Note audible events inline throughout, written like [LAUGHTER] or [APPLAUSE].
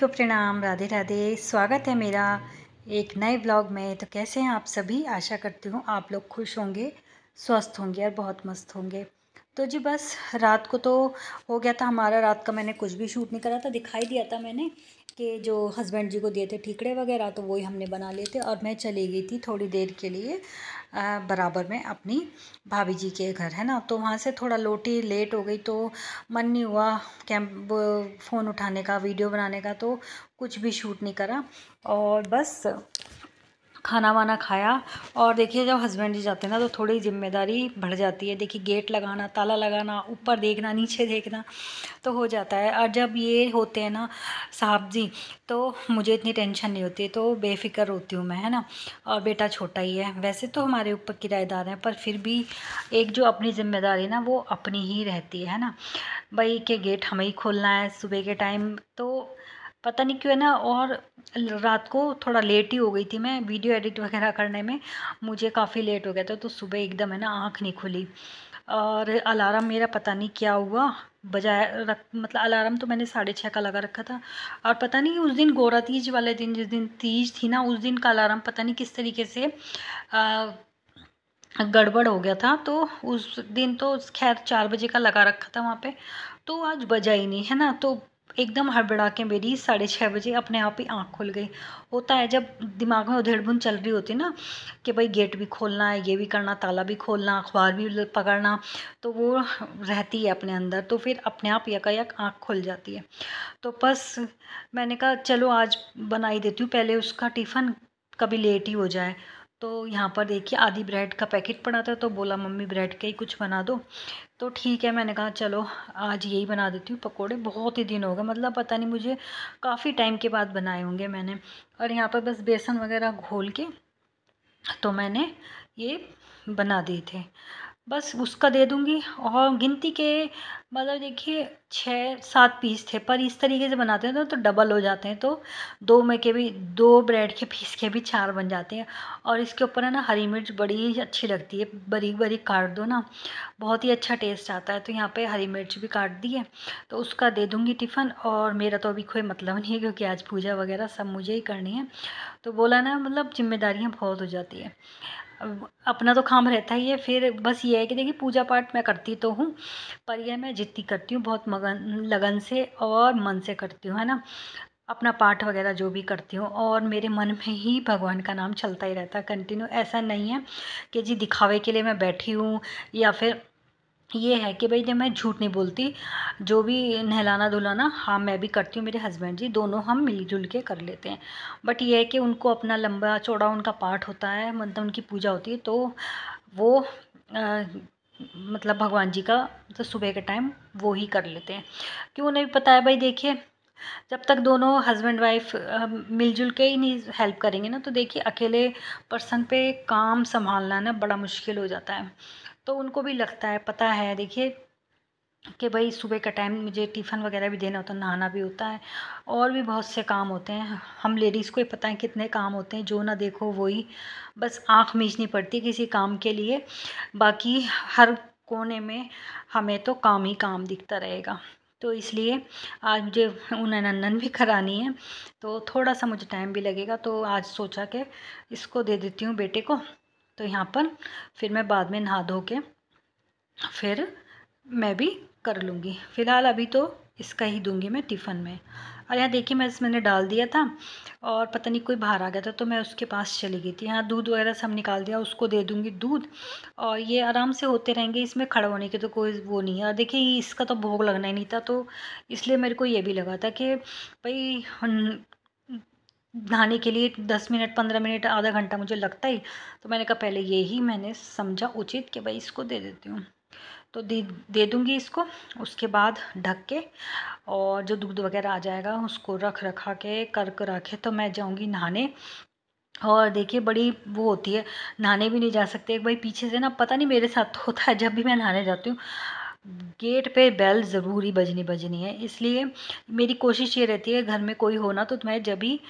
को प्रणाम राधे राधे स्वागत है मेरा एक नए ब्लॉग में तो कैसे हैं आप सभी आशा करती हूँ आप लोग खुश होंगे स्वस्थ होंगे और बहुत मस्त होंगे तो जी बस रात को तो हो गया था हमारा रात का मैंने कुछ भी शूट नहीं करा था दिखाई दिया था मैंने कि जो हस्बैंड जी को दिए थे ठीकड़े वगैरह तो वही हमने बना लिए थे और मैं चली गई थी थोड़ी देर के लिए बराबर में अपनी भाभी जी के घर है ना तो वहाँ से थोड़ा लोटी लेट हो गई तो मन नहीं हुआ कैम फ़ोन उठाने का वीडियो बनाने का तो कुछ भी शूट नहीं करा और बस खाना वाना खाया और देखिए जब हस्बैंड जी जाते हैं ना तो थोड़ी जिम्मेदारी बढ़ जाती है देखिए गेट लगाना ताला लगाना ऊपर देखना नीचे देखना तो हो जाता है और जब ये होते हैं ना साहब जी तो मुझे इतनी टेंशन नहीं होती तो बेफ़िक्र होती हूँ मैं है ना और बेटा छोटा ही है वैसे तो हमारे ऊपर किराएदार हैं पर फिर भी एक जो अपनी जिम्मेदारी ना वो अपनी ही रहती है ना भाई के गेट हमें ही खोलना है सुबह के टाइम तो पता नहीं क्यों है ना और रात को थोड़ा लेट ही हो गई थी मैं वीडियो एडिट वगैरह करने में मुझे काफ़ी लेट हो गया था तो सुबह एकदम है ना आँख नहीं खुली और अलार्म मेरा पता नहीं क्या हुआ बजाया रख मतलब अलार्म तो मैंने साढ़े छः का लगा रखा था और पता नहीं उस दिन गोरा तीज वाले दिन जिस दिन तीज थी ना उस दिन का अलार्म पता नहीं किस तरीके से गड़बड़ हो गया था तो उस दिन तो खैर चार बजे का लगा रखा था वहाँ पे तो आज बजा ही नहीं है ना तो एकदम हड़बड़ा के मेरी साढ़े छः बजे अपने आप ही आँख खुल गई होता है जब दिमाग में उधेड़ बुन चल रही होती ना कि भाई गेट भी खोलना है ये भी करना ताला भी खोलना अखबार भी पकड़ना तो वो रहती है अपने अंदर तो फिर अपने आप यकायक आँख खुल जाती है तो बस मैंने कहा चलो आज बना ही देती हूँ पहले उसका टिफ़न कभी लेट ही हो जाए तो यहाँ पर देखिए आधी ब्रेड का पैकेट पड़ा था तो बोला मम्मी ब्रेड के ही कुछ बना दो तो ठीक है मैंने कहा चलो आज यही बना देती हूँ पकोड़े बहुत ही दिन हो गए मतलब पता नहीं मुझे काफ़ी टाइम के बाद बनाए होंगे मैंने और यहाँ पर बस बेसन वगैरह घोल के तो मैंने ये बना दिए थे बस उसका दे दूँगी और गिनती के मतलब देखिए छः सात पीस थे पर इस तरीके से बनाते हैं ना तो डबल तो हो जाते हैं तो दो में के भी दो ब्रेड के पीस के भी चार बन जाते हैं और इसके ऊपर है ना हरी मिर्च बड़ी अच्छी लगती है बारीक बारीक काट दो ना बहुत ही अच्छा टेस्ट आता है तो यहाँ पे हरी मिर्च भी काट दी है तो उसका दे दूँगी टिफ़न और मेरा तो अभी कोई मतलब नहीं है क्योंकि आज पूजा वगैरह सब मुझे ही करनी है तो बोला ना मतलब जिम्मेदारियाँ बहुत हो जाती है अपना तो काम रहता ही है फिर बस ये है कि देखिए पूजा पाठ मैं करती तो हूँ पर यह मैं जितनी करती हूँ बहुत मगन लगन से और मन से करती हूँ है ना अपना पाठ वगैरह जो भी करती हूँ और मेरे मन में ही भगवान का नाम चलता ही रहता है कंटिन्यू ऐसा नहीं है कि जी दिखावे के लिए मैं बैठी हूँ या फिर ये है कि भाई जब मैं झूठ नहीं बोलती जो भी नहलाना धुलाना हाँ मैं भी करती हूँ मेरे हस्बैंड जी दोनों हम मिलजुल के कर लेते हैं बट ये है कि उनको अपना लंबा चौड़ा उनका पाठ होता है मतलब उनकी पूजा होती है तो वो आ, मतलब भगवान जी का तो सुबह के टाइम वो ही कर लेते हैं क्यों उन्हें भी पता है भाई देखिए जब तक दोनों हस्बैंड वाइफ मिलजुल के ही नहीं हेल्प करेंगे ना तो देखिए अकेले पर्सन पे काम संभालना ना बड़ा मुश्किल हो जाता है तो उनको भी लगता है पता है देखिए कि भाई सुबह का टाइम मुझे टिफ़न वगैरह भी देना होता है नहाना भी होता है और भी बहुत से काम होते हैं हम लेडीज़ को ही पता है कितने काम होते हैं जो ना देखो वही बस आँख मीचनी पड़ती किसी काम के लिए बाकी हर कोने में हमें तो काम ही काम दिखता रहेगा तो इसलिए आज मुझे उन्हें नंदन भी करानी है तो थोड़ा सा मुझे टाइम भी लगेगा तो आज सोचा कि इसको दे देती हूँ बेटे को तो यहाँ पर फिर मैं बाद में नहा धो के फिर मैं भी कर लूँगी फ़िलहाल अभी तो इसका ही दूंगी मैं टिफ़न में और यहाँ देखिए मैं इस मैंने डाल दिया था और पता नहीं कोई बाहर आ गया था तो मैं उसके पास चली गई थी यहाँ दूध वगैरह सब निकाल दिया उसको दे दूँगी दूध और ये आराम से होते रहेंगे इसमें खड़ा होने के तो कोई वो नहीं है और देखिए इसका तो भोग लगना ही नहीं था तो इसलिए मेरे को ये भी लगा था कि भाई नहाने के लिए दस मिनट पंद्रह मिनट आधा घंटा मुझे लगता ही तो मैंने कहा पहले यही मैंने समझा उचित कि भाई इसको दे देती हूँ तो दे दे दूँगी इसको उसके बाद ढक के और जो दूध वगैरह आ जाएगा उसको रख रखा के कर कर रखे तो मैं जाऊँगी नहाने और देखिए बड़ी वो होती है नहाने भी नहीं जा सकते एक भाई पीछे से ना पता नहीं मेरे साथ [LAUGHS] होता है जब भी मैं नहाने जाती हूँ गेट पे बेल ज़रूरी बजनी बजनी है इसलिए मेरी कोशिश ये रहती है घर में कोई हो ना तो मैं जब भी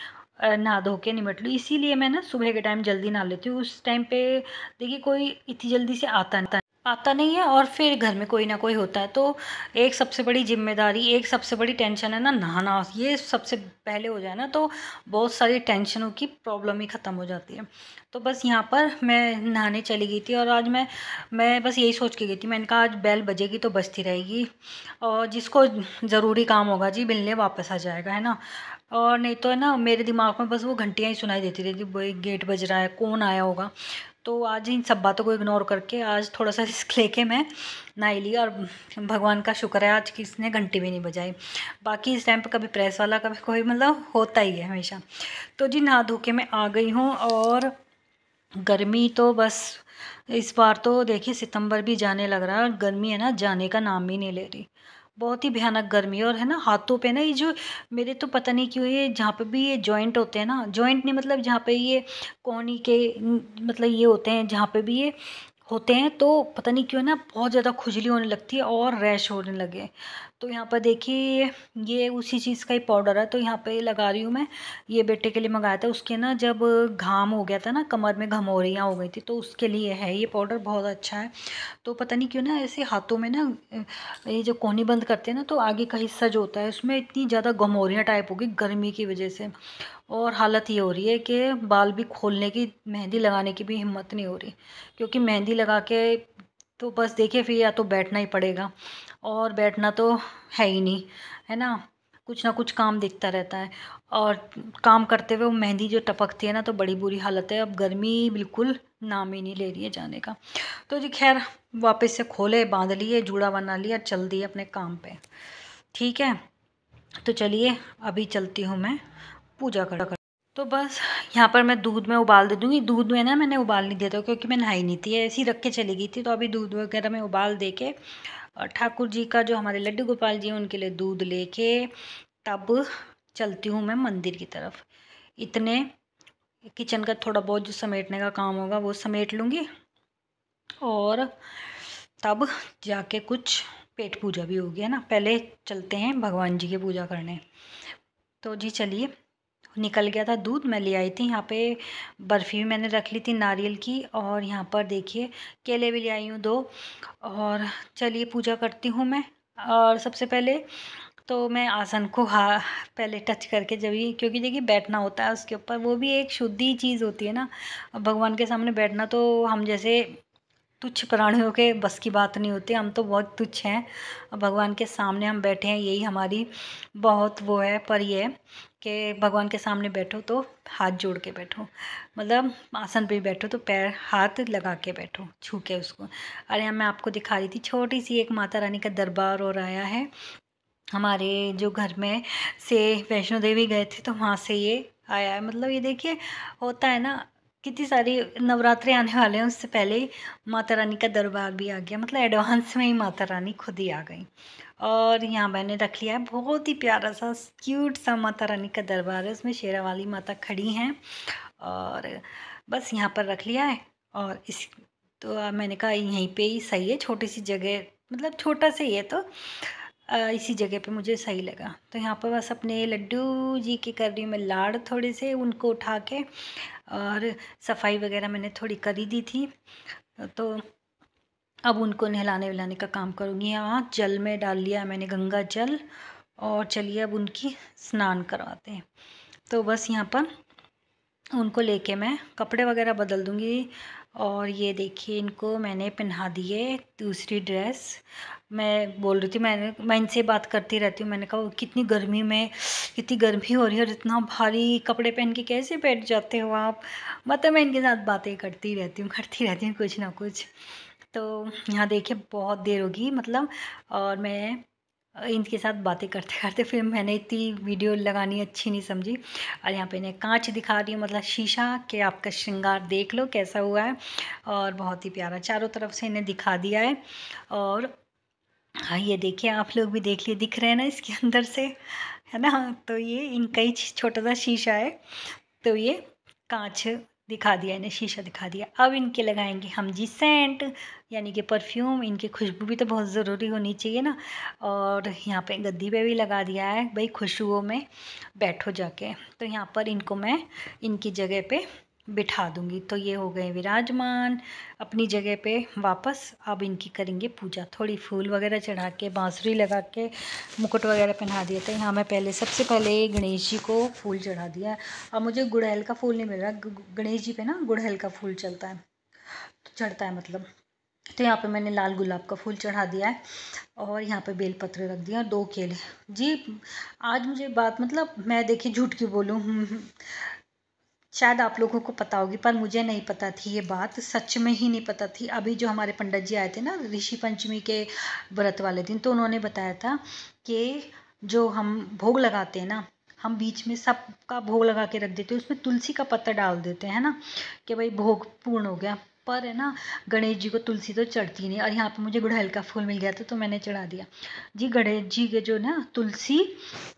नहा धो के निमट लूँ इसीलिए मैं ना सुबह के टाइम जल्दी नहा लेती हूँ उस टाइम पे देखिए कोई इतनी जल्दी से आता नहीं आता नहीं है और फिर घर में कोई ना कोई होता है तो एक सबसे बड़ी जिम्मेदारी एक सबसे बड़ी टेंशन है ना नहाना ये सबसे पहले हो जाए ना तो बहुत सारी टेंशनों की प्रॉब्लम ही ख़त्म हो जाती है तो बस यहाँ पर मैं नहाने चली गई थी और आज मैं मैं बस यही सोच के गई थी मैंने कहा आज बैल बजेगी तो बजती रहेगी और जिसको ज़रूरी काम होगा जी मिलने वापस आ जाएगा है ना और नहीं तो है ना मेरे दिमाग में बस वो घंटियाँ ही सुनाई देती रहती भाई गेट बज रहा है कौन आया होगा तो आज इन सब बातों को इग्नोर करके आज थोड़ा सा रिस्क लेके मैं नहाई लिया और भगवान का शुक्र है आज किसने घंटी भी नहीं बजाई बाकी इस टाइम पर कभी प्रेस वाला कभी कोई मतलब होता ही है हमेशा तो जी नहा धो के मैं आ गई हूँ और गर्मी तो बस इस बार तो देखिए सितंबर भी जाने लग रहा है और गर्मी है ना जाने का नाम ही नहीं ले रही बहुत ही भयानक गर्मी और है ना हाथों पे ना ये जो मेरे तो पता नहीं क्यों ये जहाँ पे भी ये जॉइंट होते हैं ना जॉइंट नहीं मतलब जहाँ पे ये कोनी के मतलब ये होते हैं जहाँ पे भी ये होते हैं तो पता नहीं क्यों ना बहुत ज़्यादा खुजली होने लगती है और रैश होने लगे तो यहाँ पर देखिए ये उसी चीज़ का ही पाउडर है तो यहाँ पे लगा रही हूँ मैं ये बेटे के लिए मंगाया था उसके ना जब घाम हो गया था ना कमर में घमोरियाँ हो गई थी तो उसके लिए है ये पाउडर बहुत अच्छा है तो पता नहीं क्यों ना ऐसे हाथों में ना ये जो कोहनी बंद करते हैं ना तो आगे का हिस्सा जो होता है उसमें इतनी ज़्यादा घमोरियाँ टाइप होगी गर्मी की वजह से और हालत ये हो रही है कि बाल भी खोलने की मेहंदी लगाने की भी हिम्मत नहीं हो रही क्योंकि मेहंदी लगा के तो बस देखिए फिर या तो बैठना ही पड़ेगा और बैठना तो है ही नहीं है ना कुछ ना कुछ काम दिखता रहता है और काम करते हुए वो मेहंदी जो टपकती है ना तो बड़ी बुरी हालत है अब गर्मी बिल्कुल नाम ही नहीं ले रही है जाने का तो जी खैर वापस से खोले बांध लिए जूड़ा बना लिया चल दिए अपने काम पे ठीक है तो चलिए अभी चलती हूँ मैं पूजा कर तो बस यहाँ पर मैं दूध में उबाल दे दूँगी दूध में ना मैंने उबाल नहीं देता क्योंकि मैं नहाई नहीं थी ऐसी रख के चली गई थी तो अभी दूध वगैरह में उबाल दे के ठाकुर जी का जो हमारे लड्डू गोपाल जी हैं उनके लिए दूध लेके तब चलती हूँ मैं मंदिर की तरफ इतने किचन का थोड़ा बहुत जो समेटने का काम होगा वो समेट लूँगी और तब जाके कुछ पेट पूजा भी होगी है ना पहले चलते हैं भगवान जी की पूजा करने तो जी चलिए निकल गया था दूध मैं ले आई थी यहाँ पे बर्फ़ी भी मैंने रख ली थी नारियल की और यहाँ पर देखिए केले भी ले आई हूँ दो और चलिए पूजा करती हूँ मैं और सबसे पहले तो मैं आसन को हा पहले टच करके जब ही क्योंकि देखिए बैठना होता है उसके ऊपर वो भी एक शुद्धि चीज़ होती है ना भगवान के सामने बैठना तो हम जैसे तुच्छ प्राणियों के बस की बात नहीं होती हम तो बहुत तुच्छ हैं भगवान के सामने हम बैठे हैं यही हमारी बहुत वो है पर ये कि भगवान के सामने बैठो तो हाथ जोड़ के बैठो मतलब आसन पे बैठो तो पैर हाथ लगा के बैठो छू के उसको अरे यहाँ मैं आपको दिखा रही थी छोटी सी एक माता रानी का दरबार और आया है हमारे जो घर में से वैष्णो देवी गए थे तो वहाँ से ये आया है मतलब ये देखिए होता है ना कितनी सारी नवरात्रे आने वाले हैं उससे पहले माता रानी का दरबार भी आ गया मतलब एडवांस में ही माता रानी खुद ही आ गई और यहाँ मैंने रख लिया है बहुत ही प्यारा सा क्यूट सा माता रानी का दरबार है उसमें शेरा वाली माता खड़ी हैं और बस यहाँ पर रख लिया है और इस तो मैंने कहा यहीं पे ही सही है छोटी सी जगह मतलब छोटा सा ही है तो इसी जगह पे मुझे सही लगा तो यहाँ पर बस अपने लड्डू जी के कर रही हूँ मैं लाड़ थोड़े से उनको उठा के और सफाई वगैरह मैंने थोड़ी कर ही दी थी तो अब उनको नहलाने वहलाने का काम करूँगी यहाँ जल में डाल लिया मैंने गंगा जल और चलिए अब उनकी स्नान करवाते हैं तो बस यहाँ पर उनको लेके मैं कपड़े वगैरह बदल दूँगी और ये देखिए इनको मैंने पहना दिए दूसरी ड्रेस मैं बोल रही थी मैंने मैं इनसे बात करती रहती हूँ मैंने कहा कितनी गर्मी में कितनी गर्मी हो रही है और इतना भारी कपड़े पहन के कैसे बैठ जाते हो आप मतलब मैं इनके साथ बातें करती रहती हूँ करती रहती हूँ कुछ ना कुछ तो यहाँ देखिए बहुत देर होगी मतलब और मैं इनके साथ बातें करते [LAUGHS] करते फिर मैंने इतनी वीडियो लगानी अच्छी नहीं समझी और यहाँ पे इन्हें कांच दिखा रही हूँ मतलब शीशा कि आपका श्रृंगार देख लो कैसा हुआ है और बहुत ही प्यारा चारों तरफ से इन्हें दिखा दिया है और हाँ ये देखिए आप लोग भी देख लिए दिख रहे हैं ना इसके अंदर से है ना तो ये इनका ही छोटा सा शीशा है तो ये कांच दिखा दिया इन्हें शीशा दिखा दिया अब इनके लगाएंगे हम जी सेंट यानी कि परफ्यूम इनकी खुशबू भी तो बहुत ज़रूरी होनी चाहिए ना और यहाँ पे गद्दी पे भी लगा दिया है भाई खुशबुओं में बैठो जाके तो यहाँ पर इनको मैं इनकी जगह पे बिठा दूँगी तो ये हो गए विराजमान अपनी जगह पे वापस अब इनकी करेंगे पूजा थोड़ी फूल वगैरह चढ़ा के बाँसुरी लगा के मुकुट वगैरह पहना दिया था यहाँ मैं पहले सबसे पहले गणेश जी को फूल चढ़ा दिया अब मुझे गुड़हल का फूल नहीं मिल रहा गणेश जी पे ना गुड़हल का फूल चलता है चढ़ता है मतलब तो यहाँ पे मैंने लाल गुलाब का फूल चढ़ा दिया है और यहाँ पे बेलपत्र रख दिया दो केले जी आज मुझे बात मतलब मैं देखिए झूठ की बोलूँ हम्म, हम्म। शायद आप लोगों को पता होगी पर मुझे नहीं पता थी ये बात सच में ही नहीं पता थी अभी जो हमारे पंडित जी आए थे ना ऋषि पंचमी के व्रत वाले दिन तो उन्होंने बताया था कि जो हम भोग लगाते हैं ना हम बीच में सब का भोग लगा के रख देते हैं उसमें तुलसी का पत्ता डाल देते हैं ना कि भाई भोग पूर्ण हो गया पर है ना गणेश जी को तुलसी तो चढ़ती नहीं और यहाँ पे मुझे गुड़हल का फूल मिल गया था तो मैंने चढ़ा दिया जी गणेश जी के जो ना तुलसी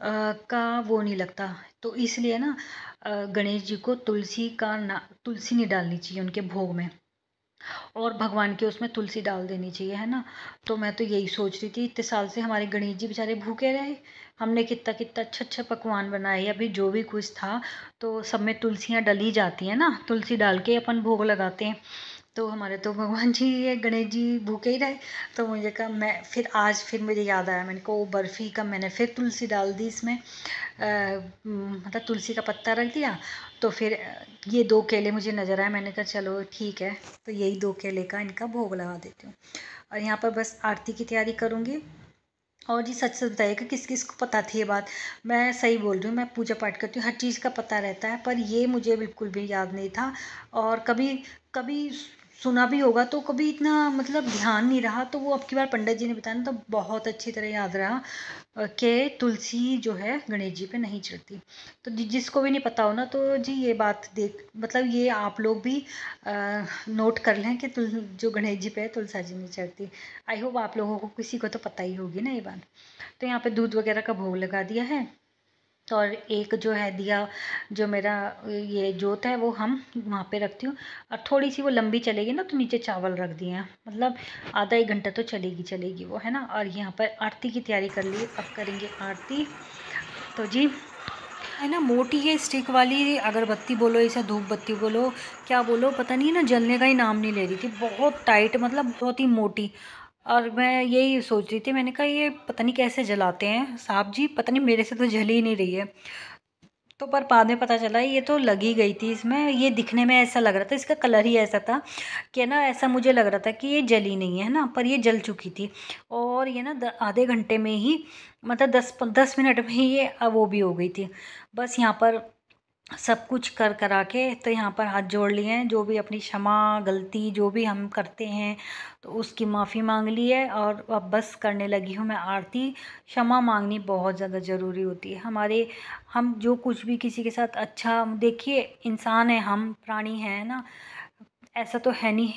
आ, का वो नहीं लगता तो इसलिए ना गणेश जी को तुलसी का ना तुलसी नहीं डालनी चाहिए उनके भोग में और भगवान के उसमें तुलसी डाल देनी चाहिए है ना तो मैं तो यही सोच रही थी इतने साल से हमारे गणेश जी बेचारे भूखे रहे हमने कितना कितना अच्छा अच्छा पकवान बनाए अभी जो भी कुछ था तो सब में तुलसियाँ डली जाती हैं ना तुलसी डाल के अपन भोग लगाते हैं तो हमारे तो भगवान जी ये गणेश जी भूखे ही रहे तो मुझे कहा मैं फिर आज फिर मुझे याद आया मैंने कहा वो बर्फ़ी का मैंने फिर तुलसी डाल दी इसमें मतलब तुलसी का पत्ता रख दिया तो फिर ये दो केले मुझे नज़र आए मैंने कहा चलो ठीक है तो यही दो केले का इनका भोग लगा देती हूँ और यहाँ पर बस आरती की तैयारी करूँगी और जी सच सच बताइए कि किस किस को पता थी ये बात मैं सही बोल रही हूँ मैं पूजा पाठ करती हूँ हर चीज़ का पता रहता है पर ये मुझे बिल्कुल भी याद नहीं था और कभी कभी सुना भी होगा तो कभी इतना मतलब ध्यान नहीं रहा तो वो अब की बार पंडित जी ने बताया तो बहुत अच्छी तरह याद रहा कि तुलसी जो है गणेश जी पे नहीं चढ़ती तो जिसको भी नहीं पता हो ना तो जी ये बात देख मतलब ये आप लोग भी आ, नोट कर लें कि तुल जो गणेश जी पे है तुलसा जी नहीं चढ़ती आई होप आप लोगों को किसी को तो पता ही होगी ना ये बात तो यहाँ पर दूध वगैरह का भोग लगा दिया है और एक जो है दिया जो मेरा ये जोत है वो हम वहाँ पे रखती हूँ और थोड़ी सी वो लंबी चलेगी ना तो नीचे चावल रख दिए हैं मतलब आधा एक घंटा तो चलेगी चलेगी वो है ना और यहाँ पर आरती की तैयारी कर ली अब करेंगे आरती तो जी है ना मोटी है स्टिक वाली अगरबत्ती बोलो ऐसा धूप बत्ती बोलो क्या बोलो पता नहीं ना जलने का ही नाम नहीं ले रही थी बहुत टाइट मतलब बहुत ही मोटी और मैं यही सोच रही थी मैंने कहा ये पता नहीं कैसे जलाते हैं साहब जी पता नहीं मेरे से तो जल ही नहीं रही है तो पर बाद में पता चला ये तो लगी गई थी इसमें ये दिखने में ऐसा लग रहा था इसका कलर ही ऐसा था कि ना ऐसा मुझे लग रहा था कि ये जली नहीं है ना पर ये जल चुकी थी और ये ना आधे घंटे में ही मतलब दस दस मिनट में ही ये वो भी हो गई थी बस यहाँ पर सब कुछ कर करा के तो यहाँ पर हाथ जोड़ लिए हैं जो भी अपनी क्षमा गलती जो भी हम करते हैं तो उसकी माफ़ी मांग ली है और अब बस करने लगी हूँ मैं आरती क्षमा मांगनी बहुत ज़्यादा ज़रूरी होती है हमारे हम जो कुछ भी किसी के साथ अच्छा देखिए इंसान है हम प्राणी हैं ना ऐसा तो है नहीं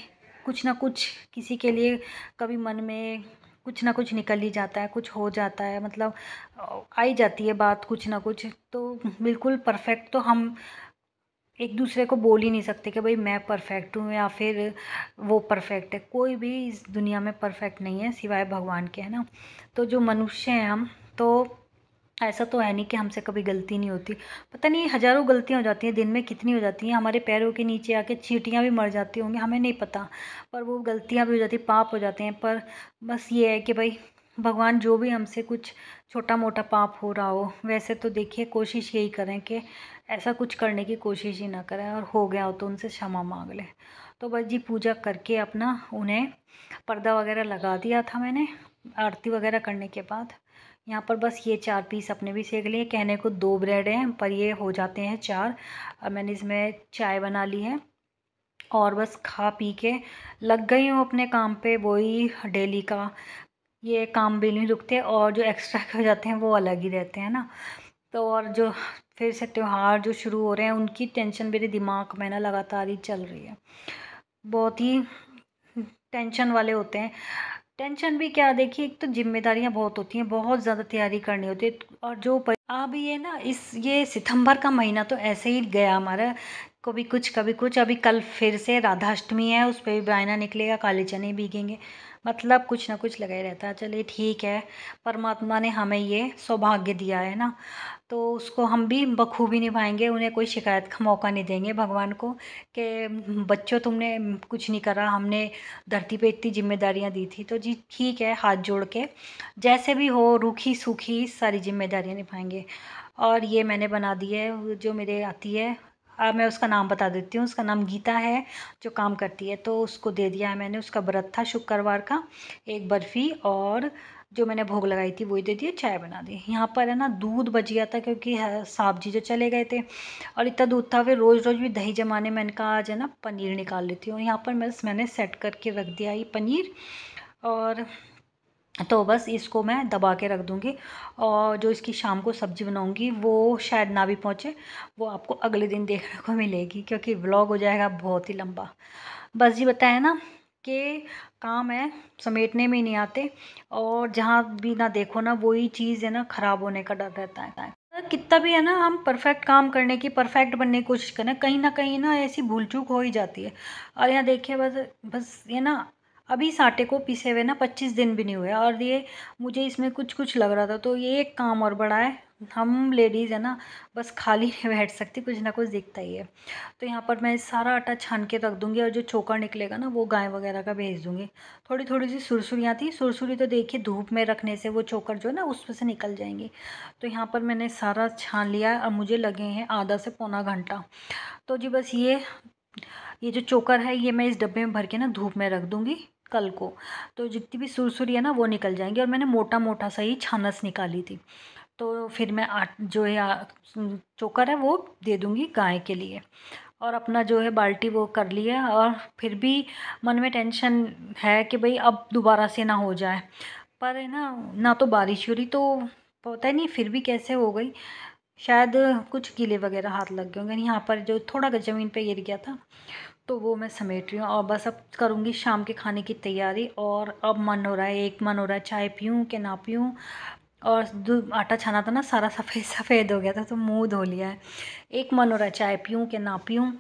कुछ ना कुछ किसी के लिए कभी मन में कुछ ना कुछ निकल ही जाता है कुछ हो जाता है मतलब आई जाती है बात कुछ ना कुछ तो बिल्कुल परफेक्ट तो हम एक दूसरे को बोल ही नहीं सकते कि भाई मैं परफेक्ट हूँ या फिर वो परफेक्ट है कोई भी इस दुनिया में परफेक्ट नहीं है सिवाय भगवान के है ना तो जो मनुष्य हैं हम तो ऐसा तो है नहीं कि हमसे कभी गलती नहीं होती पता नहीं हज़ारों गलतियाँ हो जाती हैं दिन में कितनी हो जाती हैं हमारे पैरों के नीचे आके चीटियाँ भी मर जाती होंगी हमें नहीं पता पर वो गलतियाँ भी हो जाती पाप हो जाते हैं पर बस ये है कि भाई भगवान जो भी हमसे कुछ छोटा मोटा पाप हो रहा हो वैसे तो देखिए कोशिश यही करें कि ऐसा कुछ करने की कोशिश ही ना करें और हो गया हो तो उनसे क्षमा मांग लें तो बस जी पूजा करके अपना उन्हें पर्दा वगैरह लगा दिया था मैंने आरती वगैरह करने के बाद यहाँ पर बस ये चार पीस अपने भी सेक लिए कहने को दो ब्रेड हैं पर ये हो जाते हैं चार और मैंने इसमें चाय बना ली है और बस खा पी के लग गई हूँ अपने काम पे वही डेली का ये काम भी नहीं रुकते और जो एक्स्ट्रा [LAUGHS] हो जाते हैं वो अलग ही रहते हैं ना तो और जो फिर से त्यौहार जो शुरू हो रहे हैं उनकी टेंशन मेरे दिमाग में ना लगातार ही चल रही है बहुत ही टेंशन वाले होते हैं टेंशन भी क्या देखिए एक तो जिम्मेदारियां बहुत होती हैं बहुत ज़्यादा तैयारी करनी होती है और जो अभी ये ना इस ये सितंबर का महीना तो ऐसे ही गया हमारा कभी कुछ कभी कुछ अभी कल फिर से राधाष्टमी है उस पर भी ब्रायना निकलेगा काले चने भीगेंगे मतलब कुछ ना कुछ लगा ही रहता है चलिए ठीक है परमात्मा ने हमें ये सौभाग्य दिया है ना तो उसको हम भी बखूबी निभाएंगे उन्हें कोई शिकायत का मौका नहीं देंगे भगवान को कि बच्चों तुमने कुछ नहीं करा हमने धरती पे इतनी जिम्मेदारियां दी थी तो जी ठीक है हाथ जोड़ के जैसे भी हो रूखी सूखी सारी जिम्मेदारियां निभाएंगे और ये मैंने बना दी है जो मेरे आती है आ, मैं उसका नाम बता देती हूँ उसका नाम गीता है जो काम करती है तो उसको दे दिया है मैंने उसका व्रत था शुक्रवार का एक बर्फ़ी और जो मैंने भोग लगाई थी वही दे दिए चाय बना दी यहाँ पर है ना दूध बच गया था क्योंकि साहब जी जो चले गए थे और इतना दूध था फिर रोज़ रोज़ भी दही जमाने में इनका आज है ना पनीर निकाल लेती हूँ यहाँ पर बस मैंने सेट करके रख दिया ये पनीर और तो बस इसको मैं दबा के रख दूँगी और जो इसकी शाम को सब्ज़ी बनाऊँगी वो शायद ना भी पहुँचे वो आपको अगले दिन देखने को मिलेगी क्योंकि ब्लॉग हो जाएगा बहुत ही लंबा बस जी बताया ना कि काम है समेटने में नहीं आते और जहाँ भी ना देखो ना वही चीज़ है ना ख़राब होने का डर रहता है कितना भी है ना हम परफेक्ट काम करने की परफेक्ट बनने की कोशिश करें कहीं ना कहीं ना ऐसी भूल चूक हो ही जाती है और यहाँ देखिए बस बस ये ना अभी इस आटे को पीसे हुए ना पच्चीस दिन भी नहीं हुए और ये मुझे इसमें कुछ कुछ लग रहा था तो ये एक काम और बड़ा है हम लेडीज़ है ना बस खाली नहीं बैठ सकती कुछ ना कुछ दिखता ही है तो यहाँ पर मैं सारा आटा छान के रख दूँगी और जो चोका निकलेगा ना वो गाय वगैरह का भेज दूँगी थोड़ी थोड़ी सी सुरसुरियाँ थी सुरसुरी तो देखिए धूप में रखने से वो चोकर जो है ना उसमें से निकल जाएंगी तो यहाँ पर मैंने सारा छान लिया और मुझे लगे हैं आधा से पौना घंटा तो जी बस ये ये जो चोकर है ये मैं इस डब्बे में भर के ना धूप में रख दूँगी कल को तो जितनी भी सुरसुरी है ना वो निकल जाएंगी और मैंने मोटा मोटा सा ही छानस निकाली थी तो फिर मैं आट जो है चोकर है वो दे दूँगी गाय के लिए और अपना जो है बाल्टी वो कर लिया और फिर भी मन में टेंशन है कि भाई अब दोबारा से ना हो जाए पर है ना ना तो बारिश हो रही तो पता ही नहीं फिर भी कैसे हो गई शायद कुछ गीले वगैरह हाथ लग गए होंगे यहाँ पर जो थोड़ा ज़मीन पे गिर गया था तो वो मैं समेट रही हूँ और बस अब करूँगी शाम के खाने की तैयारी और अब मन हो रहा है एक मन हो रहा है चाय पीऊँ कि ना पीऊँ और दूध आटा छाना था ना सारा सफ़ेद [LAUGHS] सफ़ेद हो गया था तो मुँह धो लिया है एक मन हो रहा है चाय पीऊँ कि ना पीऊँ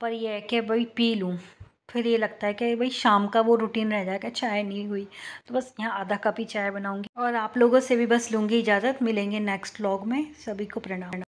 पर यह है कि भाई पी लूँ फिर ये लगता है कि भाई शाम का वो रूटीन रह जाएगा चाय नहीं हुई तो बस यहाँ आधा कप ही चाय बनाऊँगी और आप लोगों से भी बस लूँगी इजाज़त मिलेंगे नेक्स्ट व्लॉग में सभी को प्रणाम